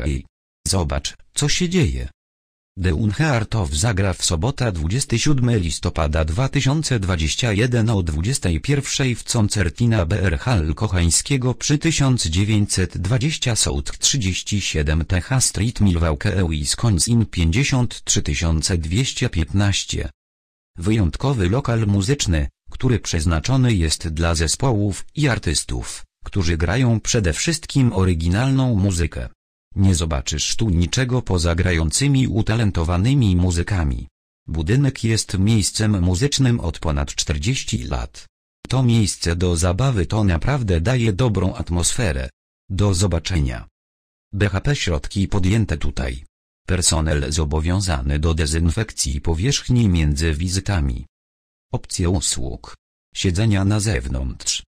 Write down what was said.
Hej, zobacz, co się dzieje. The Unheartów zagra w sobota 27 listopada 2021 o 21 w Concertina BR Hall Kochańskiego przy 1920 South 37 TH Street Milwaukee Wisconsin 53215. Wyjątkowy lokal muzyczny, który przeznaczony jest dla zespołów i artystów, którzy grają przede wszystkim oryginalną muzykę. Nie zobaczysz tu niczego poza grającymi utalentowanymi muzykami. Budynek jest miejscem muzycznym od ponad 40 lat. To miejsce do zabawy to naprawdę daje dobrą atmosferę. Do zobaczenia. BHP środki podjęte tutaj. Personel zobowiązany do dezynfekcji powierzchni między wizytami. Opcje usług. Siedzenia na zewnątrz.